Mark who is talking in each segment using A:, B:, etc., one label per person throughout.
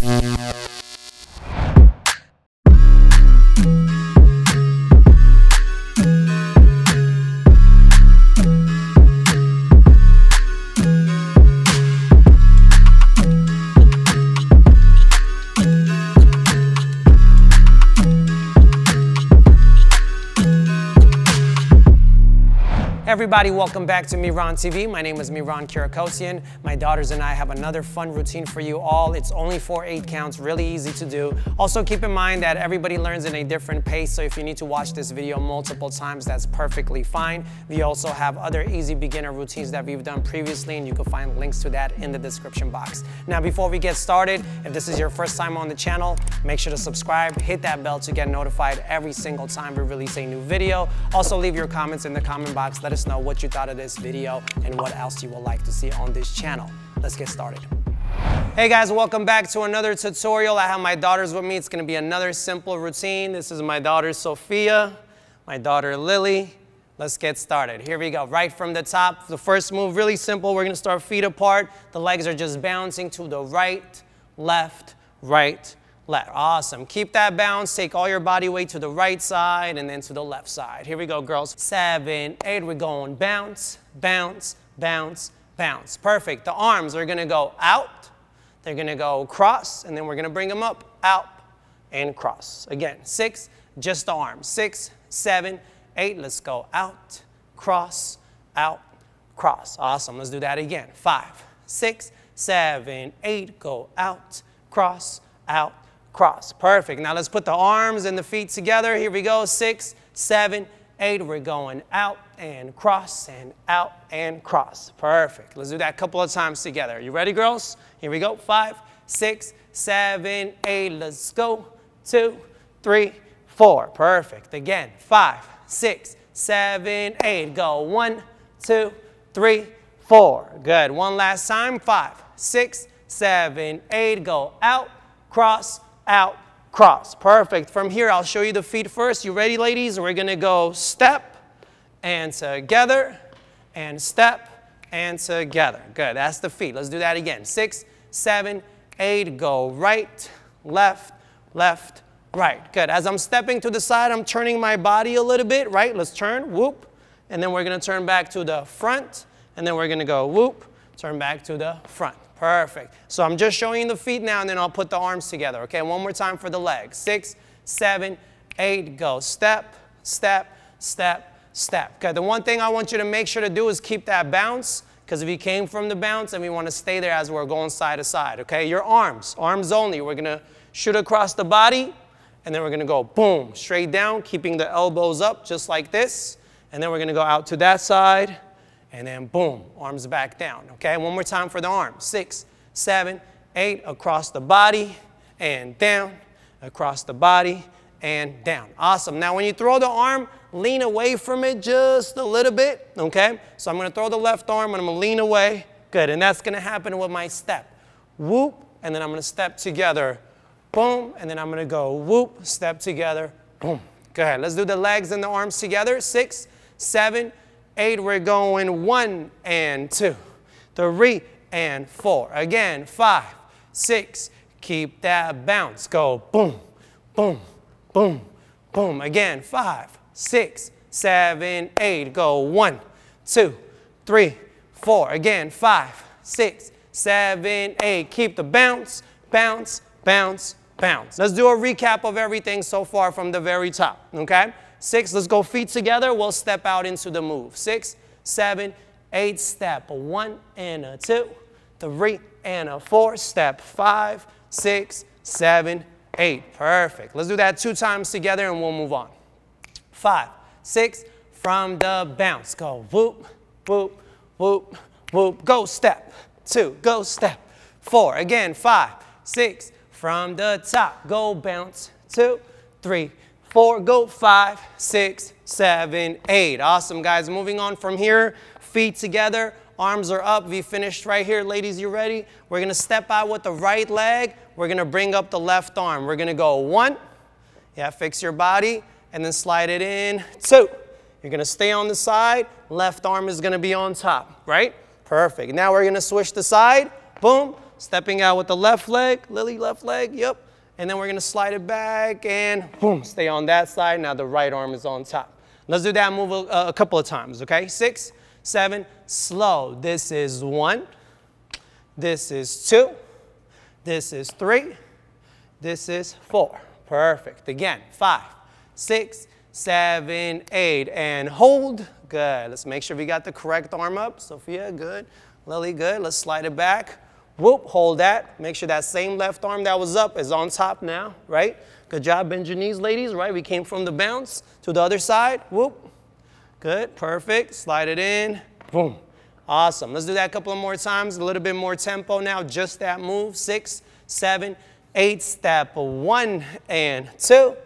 A: Mm-hmm. everybody, welcome back to Miran TV. My name is Miran Kirakosian. My daughters and I have another fun routine for you all. It's only four eight counts, really easy to do. Also keep in mind that everybody learns in a different pace, so if you need to watch this video multiple times, that's perfectly fine. We also have other easy beginner routines that we've done previously, and you can find links to that in the description box. Now before we get started, if this is your first time on the channel, make sure to subscribe, hit that bell to get notified every single time we release a new video. Also leave your comments in the comment box, let us know what you thought of this video and what else you would like to see on this channel. Let's get started. Hey guys, welcome back to another tutorial. I have my daughters with me. It's gonna be another simple routine. This is my daughter Sophia, my daughter Lily. Let's get started. Here we go, right from the top. The first move, really simple. We're gonna start feet apart. The legs are just bouncing to the right, left, right, left. Awesome. Keep that balance. Take all your body weight to the right side and then to the left side. Here we go, girls. Seven, eight. We're going bounce, bounce, bounce, bounce. Perfect. The arms are going to go out. They're going to go cross, and then we're going to bring them up, out, and cross. Again, six, just the arms. Six, seven, eight. Let's go out, cross, out, cross. Awesome. Let's do that again. Five, six, seven, eight. Go out, cross, out, cross. Perfect. Now let's put the arms and the feet together. Here we go. Six, seven, eight. We're going out and cross and out and cross. Perfect. Let's do that a couple of times together. You ready, girls? Here we go. Five, six, seven, eight. Let's go. Two, three, four. Perfect. Again. Five, six, seven, eight. Go. One, two, three, four. Good. One last time. Five, six, seven, eight. Go out, cross, out cross. Perfect. From here, I'll show you the feet first. You ready, ladies? We're going to go step and together and step and together. Good. That's the feet. Let's do that again. Six, seven, eight. Go right, left, left, right. Good. As I'm stepping to the side, I'm turning my body a little bit, right? Let's turn. Whoop. And then we're going to turn back to the front. And then we're going to go whoop. Turn back to the front. Perfect. So I'm just showing you the feet now, and then I'll put the arms together. Okay, one more time for the legs. Six, seven, eight, go. Step, step, step, step. Okay, the one thing I want you to make sure to do is keep that bounce, because if you came from the bounce, and we want to stay there as we're going side to side. Okay, your arms, arms only. We're going to shoot across the body, and then we're going to go boom, straight down, keeping the elbows up just like this. And then we're going to go out to that side and then boom, arms back down. Okay, one more time for the arm. Six, seven, eight, across the body and down, across the body and down. Awesome. Now when you throw the arm, lean away from it just a little bit, okay? So I'm gonna throw the left arm and I'm gonna lean away. Good, and that's gonna happen with my step. Whoop, and then I'm gonna step together. Boom, and then I'm gonna go whoop, step together, boom. Go ahead, let's do the legs and the arms together. Six, seven, eight, we're going one and two, three and four. Again, five, six, keep that bounce. Go boom, boom, boom, boom. Again, five, six, seven, eight. Go one, two, three, four. Again, five, six, seven, eight. Keep the bounce, bounce, bounce, bounce. Let's do a recap of everything so far from the very top, okay? Six, let's go feet together. We'll step out into the move. Six, seven, eight, step. A one and a two, three and a four, step. Five, six, seven, eight. Perfect. Let's do that two times together and we'll move on. Five, six, from the bounce. Go whoop, whoop, whoop, whoop. Go step. Two, go step. Four, again, five, six, from the top. Go bounce. Two, three, four, go five, six, seven, eight. Awesome, guys. Moving on from here, feet together, arms are up. We finished right here. Ladies, you ready? We're gonna step out with the right leg. We're gonna bring up the left arm. We're gonna go one, yeah, fix your body, and then slide it in, two. You're gonna stay on the side, left arm is gonna be on top, right? Perfect. Now we're gonna switch the side, boom, stepping out with the left leg, Lily, left leg, yep and then we're gonna slide it back and boom, stay on that side. Now the right arm is on top. Let's do that move a, a couple of times, okay? Six, seven, slow. This is one, this is two, this is three, this is four. Perfect. Again, five, six, seven, eight, and hold. Good. Let's make sure we got the correct arm up. Sophia, good. Lily, good. Let's slide it back. Whoop, hold that. Make sure that same left arm that was up is on top now, right? Good job, bend your knees, ladies, right? We came from the bounce to the other side. Whoop. Good, perfect. Slide it in. Boom. Awesome. Let's do that a couple of more times. A little bit more tempo now. Just that move. Six, seven, eight. Step one and two,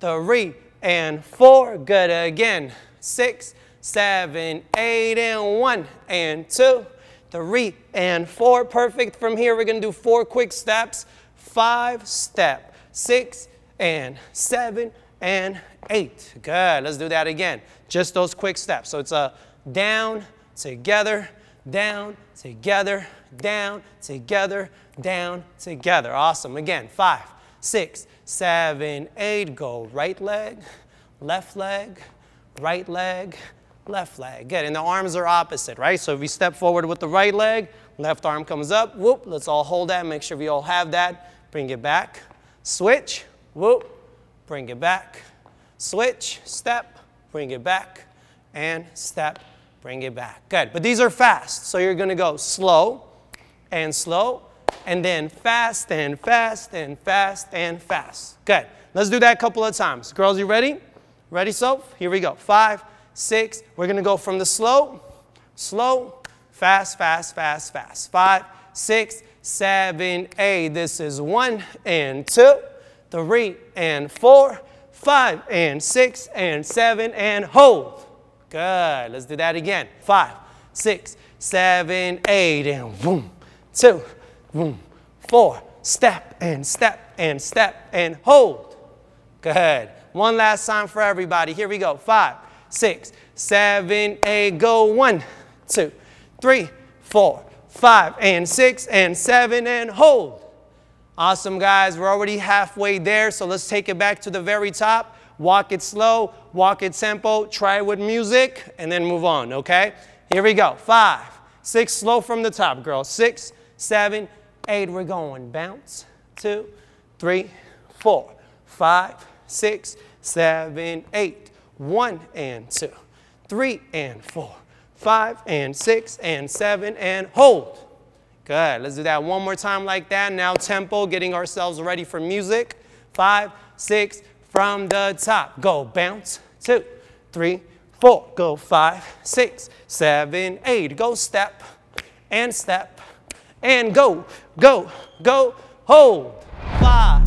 A: three and four. Good again. Six, seven, eight, and one and two three, and four. Perfect. From here, we're going to do four quick steps, five step, six, and seven, and eight. Good. Let's do that again. Just those quick steps. So it's a down, together, down, together, down, together, down, together. Awesome. Again, five, six, seven, eight. Go right leg, left leg, right leg, left leg. Good, and the arms are opposite, right? So if we step forward with the right leg, left arm comes up, whoop, let's all hold that, make sure we all have that, bring it back, switch, whoop, bring it back, switch, step, bring it back, and step, bring it back. Good, but these are fast, so you're gonna go slow and slow, and then fast and fast and fast and fast. Good, let's do that a couple of times. Girls, you ready? Ready, Soph? Here we go, five, six. We're going to go from the slow, slow, fast, fast, fast, fast. Five, six, seven, eight. This is one and two, three and four, five and six and seven and hold. Good. Let's do that again. Five, six, seven, eight, and boom, two, boom, four. Step and step and step and hold. Good. One last time for everybody. Here we go. Five, six, seven, eight, go one, two, three, four, five, and six, and seven, and hold. Awesome, guys. We're already halfway there, so let's take it back to the very top. Walk it slow, walk it tempo, try it with music, and then move on, okay? Here we go. Five, six, slow from the top, girl. Six, seven, eight, we're going. Bounce, two, three, four, five, six, seven, eight. One and two, three and four, five and six and seven and hold. Good, let's do that one more time like that. Now tempo, getting ourselves ready for music. Five, six, from the top. Go bounce, two, three, four. Go five, six, seven, eight. Go step and step and go, go, go. Hold, five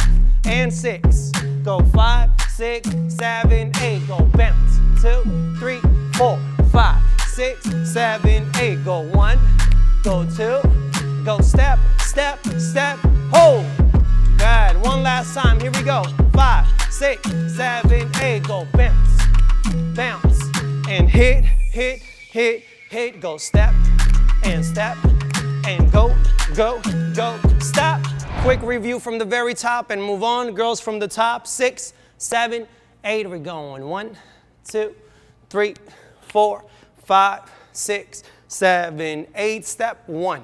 A: and six. Go five, six, seven, eight. Go bounce. Two, three, four, five, six, seven, eight. Go one, go two, go step, step, step, hold. Good. One last time. Here we go. Five, six, seven, eight. Go bounce, bounce, and hit, hit, hit, hit. Go step and step and go, go, go. Stop. Quick review from the very top and move on. Girls from the top. Six, seven, eight. We're going one, two, three, four, five, six, seven, eight. Step one,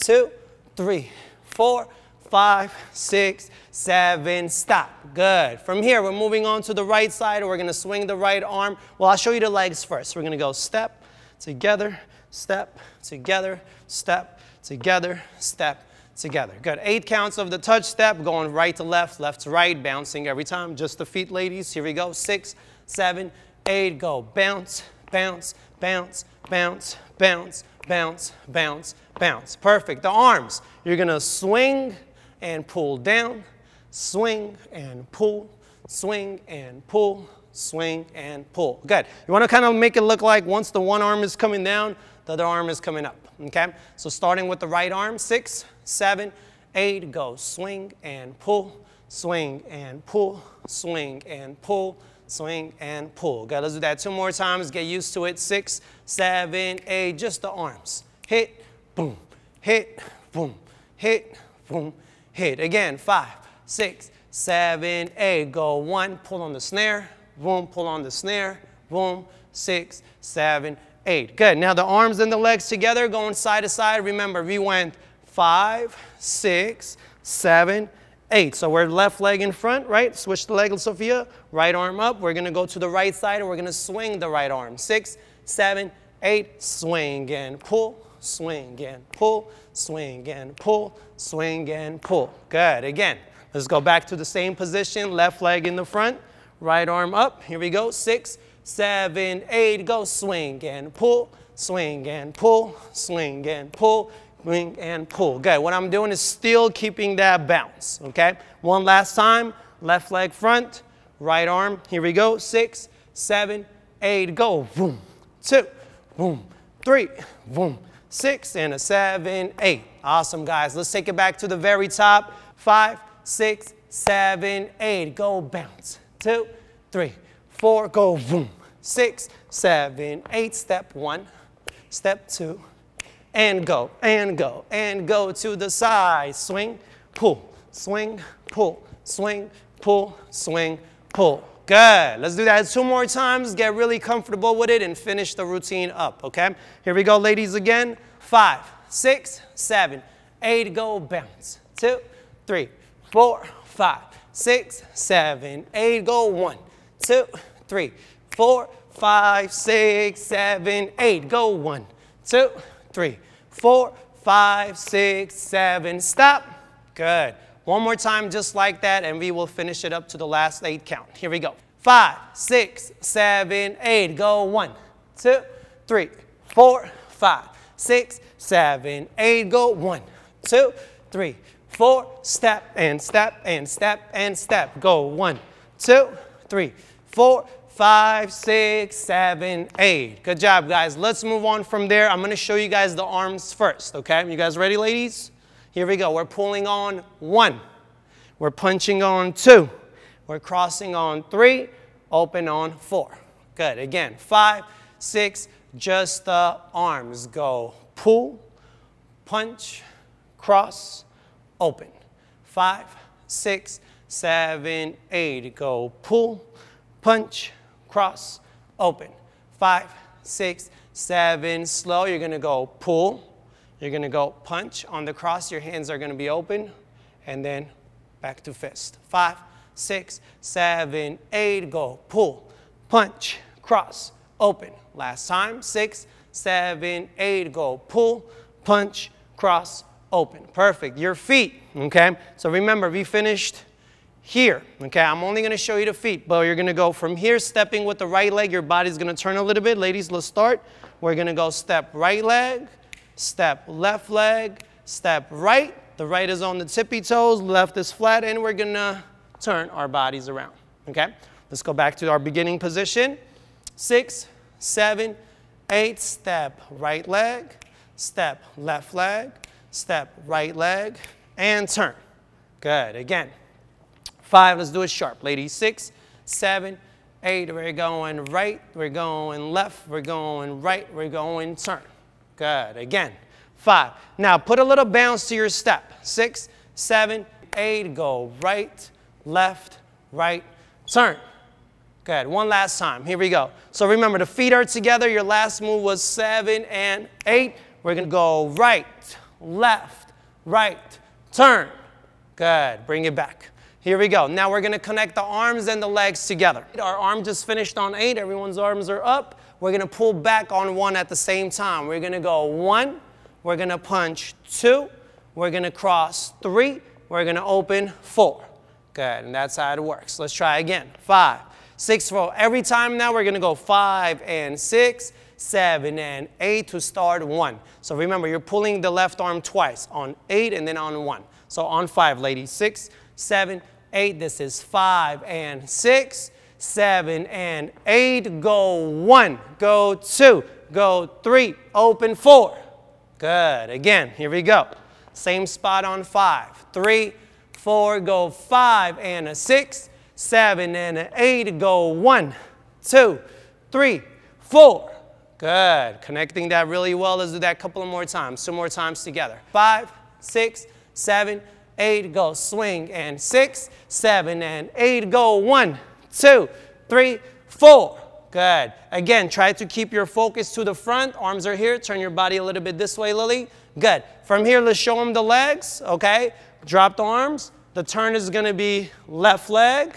A: two, three, four, five, six, seven, stop. Good. From here, we're moving on to the right side. We're going to swing the right arm. Well, I'll show you the legs first. We're going to go step, together, step, together, step, together, step, together. Good. Eight counts of the touch step, going right to left, left to right, bouncing every time. Just the feet, ladies. Here we go. Six, seven, eight, go. Bounce, bounce, bounce, bounce, bounce, bounce, bounce, bounce. Perfect. The arms, you're going to swing and pull down, swing and pull, swing and pull, swing and pull. Good. You want to kind of make it look like once the one arm is coming down, the other arm is coming up okay? So starting with the right arm, six, seven, eight, go. Swing and pull, swing and pull, swing and pull, swing and pull. Okay, let's do that two more times, get used to it. Six, seven, eight, just the arms. Hit, boom, hit, boom, hit, boom, hit. Again, five, six, seven, eight, go. One, pull on the snare, boom, pull on the snare, boom, six, seven, eight eight. Good. Now the arms and the legs together, going side to side. Remember, we went five, six, seven, eight. So we're left leg in front, right? Switch the leg, Sophia. Right arm up. We're going to go to the right side and we're going to swing the right arm. Six, seven, eight. Swing and pull, swing and pull, swing and pull, swing and pull. Good. Again, let's go back to the same position. Left leg in the front, right arm up. Here we go. Six, seven, eight, go swing and pull, swing and pull, swing and pull, swing and pull. Good, what I'm doing is still keeping that bounce, okay? One last time, left leg front, right arm, here we go, six, seven, eight, go, boom, two, boom, three, boom, six, and a seven, eight. Awesome, guys. Let's take it back to the very top. Five, six, seven, eight. Go bounce. Two, three, four. Go boom six, seven, eight. Step one, step two, and go, and go, and go to the side. Swing, pull, swing, pull, swing, pull, swing, pull. Good. Let's do that two more times. Get really comfortable with it and finish the routine up, okay? Here we go, ladies, again. Five, six, seven, eight. Go bounce. Two, three, four, five, six, seven, eight. Go one, two, three, four, five, six, seven, eight. Go one, two, three, four, five, six, seven. Stop. Good. One more time just like that and we will finish it up to the last eight count. Here we go. Five, six, seven, eight. Go one, two, three, four, five, six, seven, eight. Go one, two, three, four. Step and step and step and step. Go one, two, three, four, five, six, seven, eight. Good job, guys. Let's move on from there. I'm going to show you guys the arms first, okay? You guys ready, ladies? Here we go. We're pulling on one. We're punching on two. We're crossing on three. Open on four. Good. Again, five, six, just the arms. Go pull, punch, cross, open. Five, six, seven, eight. Go pull, punch, cross, open. Five, six, seven, slow. You're gonna go pull. You're gonna go punch on the cross. Your hands are gonna be open. And then back to fist. Five, six, seven, eight, go. Pull, punch, cross, open. Last time, six, seven, eight, go. Pull, punch, cross, open. Perfect. Your feet, okay? So remember, we finished here. Okay, I'm only gonna show you the feet, but you're gonna go from here, stepping with the right leg, your body's gonna turn a little bit. Ladies, let's start. We're gonna go step right leg, step left leg, step right. The right is on the tippy toes, left is flat, and we're gonna turn our bodies around. Okay, let's go back to our beginning position. Six, seven, eight, step right leg, step left leg, step right leg, and turn. Good, again. Five, let's do it sharp, ladies. Six, seven, eight. We're going right, we're going left, we're going right, we're going turn. Good, again. Five. Now put a little bounce to your step. Six, seven, eight. Go right, left, right, turn. Good, one last time. Here we go. So remember, the feet are together. Your last move was seven and eight. We're gonna go right, left, right, turn. Good, bring it back. Here we go. Now we're going to connect the arms and the legs together. Our arm just finished on eight. Everyone's arms are up. We're going to pull back on one at the same time. We're going to go one. We're going to punch two. We're going to cross three. We're going to open four. Good. And that's how it works. Let's try again. Five, six, four. Every time now we're going to go five and six, seven and eight to start one. So remember, you're pulling the left arm twice on eight and then on one. So on five, ladies. Six, seven, eight. This is five and six, seven and eight. Go one, go two, go three, open four. Good. Again, here we go. Same spot on five, three, four, go five and a six, seven and an eight. Go one, two, three, four. Good. Connecting that really well. Let's do that a couple of more times. Two more times together. Five, six, seven, eight eight, go swing, and six, seven, and eight, go one, two, three, four. Good. Again, try to keep your focus to the front. Arms are here. Turn your body a little bit this way, Lily. Good. From here, let's show them the legs, okay? Drop the arms. The turn is going to be left leg,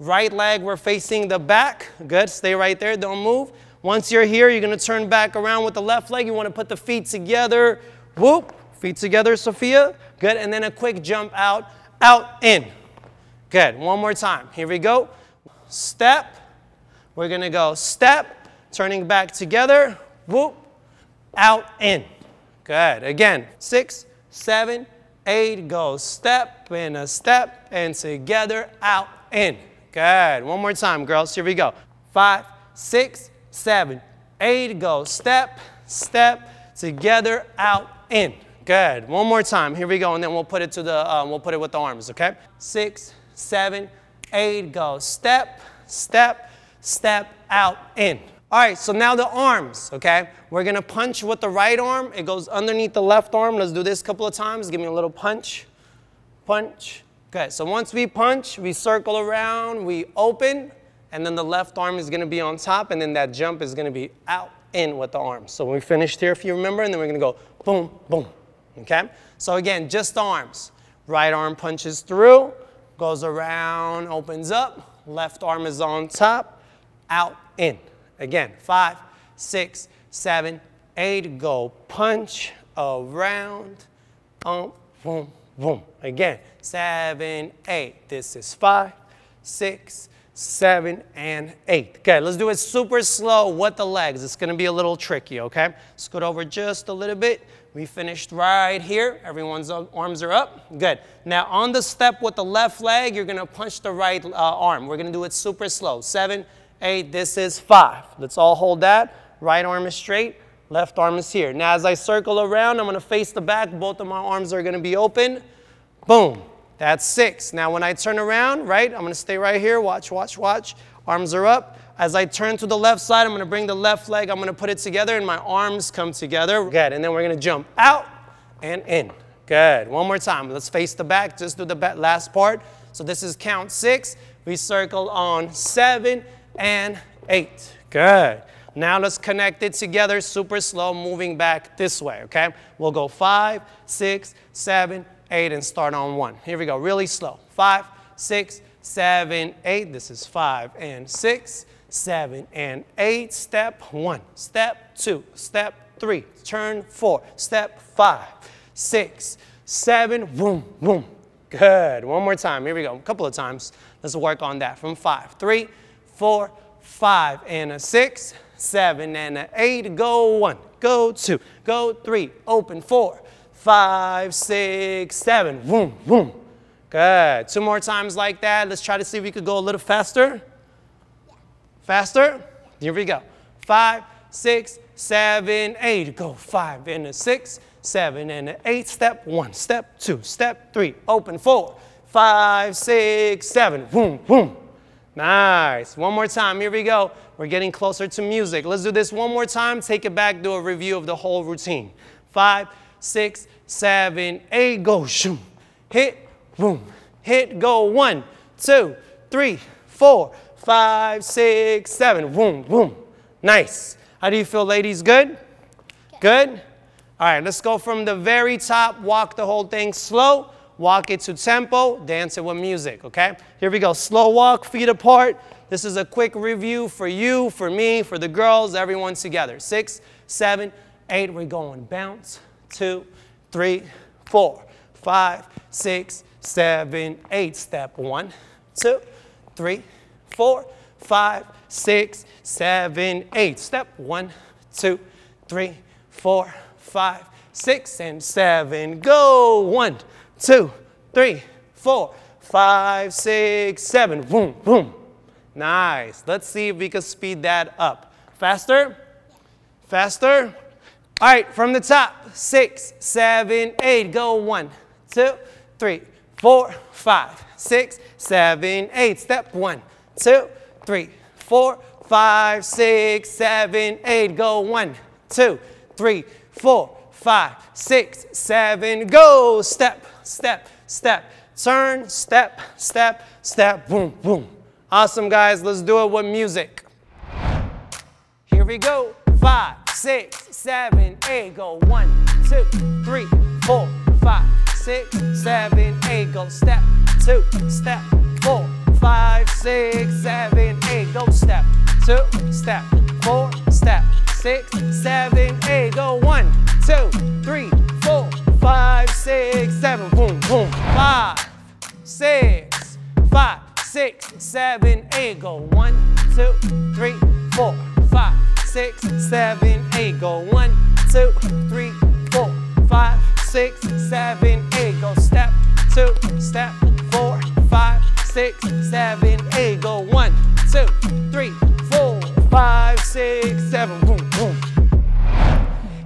A: right leg, we're facing the back. Good. Stay right there. Don't move. Once you're here, you're going to turn back around with the left leg. You want to put the feet together. Whoop. Feet together, Sophia. Good, and then a quick jump out, out, in. Good, one more time. Here we go. Step, we're gonna go step, turning back together, whoop, out, in. Good, again, six, seven, eight, go step and a step, and together, out, in. Good, one more time, girls, here we go. Five, six, seven, eight, go step, step, together, out, in. Good. One more time. Here we go, and then we'll put it to the um, we'll put it with the arms. Okay. Six, seven, eight. Go. Step, step, step out in. All right, so now the arms, okay? We're gonna punch with the right arm. It goes underneath the left arm. Let's do this a couple of times. Give me a little punch, punch. Okay, so once we punch, we circle around, we open, and then the left arm is gonna be on top, and then that jump is gonna be out, in with the arms. So we finished here, if you remember, and then we're gonna go boom, boom, okay? So again, just arms. Right arm punches through, goes around, opens up, left arm is on top, out, in. Again, five, six, seven, eight, go punch, around, um, boom, boom. Again, seven, eight. This is five, six, seven, and eight. Okay, let's do it super slow with the legs. It's gonna be a little tricky, okay? Scoot over just a little bit. We finished right here. Everyone's arms are up. Good. Now on the step with the left leg, you're going to punch the right uh, arm. We're going to do it super slow. Seven, eight, this is five. Let's all hold that. Right arm is straight, left arm is here. Now as I circle around, I'm going to face the back. Both of my arms are going to be open. Boom. That's six. Now when I turn around, right, I'm going to stay right here. Watch, watch, watch. Arms are up. As I turn to the left side, I'm gonna bring the left leg, I'm gonna put it together and my arms come together. Good, and then we're gonna jump out and in. Good, one more time. Let's face the back, just do the last part. So this is count six. We circle on seven and eight. Good. Now let's connect it together super slow, moving back this way, okay? We'll go five, six, seven, eight, and start on one. Here we go, really slow. Five, six, seven, eight. This is five and six, seven and eight. Step one, step two, step three, turn four, step five, six, seven, boom, boom. Good. One more time. Here we go. A couple of times. Let's work on that from five, three, four, five, and a six, seven, and a eight. Go one, go two, go three, open four, five, six, seven, boom, boom. Good. Two more times like that. Let's try to see if we could go a little faster. Faster. Here we go. Five, six, seven, eight. Go five and a six, seven and an eight. Step one, step two, step three. Open four, five, six, seven. Five, six, seven. Boom, boom. Nice. One more time. Here we go. We're getting closer to music. Let's do this one more time. Take it back. Do a review of the whole routine. Five, six, seven, eight. Go. Shoom. Hit. Boom. Hit. Go. One, two, three, four, five, six, seven. Boom, boom. Nice. How do you feel, ladies? Good? Good? All right, let's go from the very top. Walk the whole thing slow. Walk it to tempo. Dance it with music, okay? Here we go. Slow walk, feet apart. This is a quick review for you, for me, for the girls, everyone together. Six, seven, eight. We're going. Bounce. Two, three, four, five, six, seven, eight. Step one, two, three, four, five, six, seven, eight. Step one, two, three, four, five, six, and seven. Go. One, two, three, four, five, six, seven. Boom, boom. Nice. Let's see if we can speed that up. Faster. Faster. All right, from the top, six, seven, eight. Go one, two, three, four, five, six, seven, eight. Step one, two, three, four, five, six, seven, eight. Go one, two, three, four, five, six, seven. Go step, step, step. Turn, step, step, step. Boom, boom. Awesome, guys. Let's do it with music. Here we go. Five, six, seven, eight. Go one, two, three, four, five, six, seven, eight. Go step, two, step, four five, six, seven, eight. Go step, two, step, four, step, six, seven, eight. Go one, two, three, four, five, six, seven. Boom, boom. Five, six, five, six, seven, eight. Go one, two, three, four, five, six, seven, eight. Go one, two, three, four, five, six, seven, eight. Go step, two, step, four, five, six, seven, eight. Go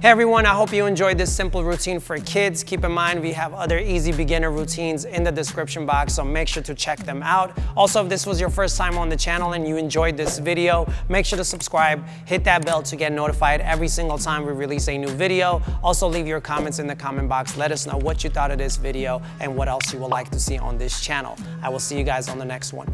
A: Hey everyone, I hope you enjoyed this simple routine for kids. Keep in mind, we have other easy beginner routines in the description box, so make sure to check them out. Also, if this was your first time on the channel and you enjoyed this video, make sure to subscribe, hit that bell to get notified every single time we release a new video. Also, leave your comments in the comment box. Let us know what you thought of this video and what else you would like to see on this channel. I will see you guys on the next one.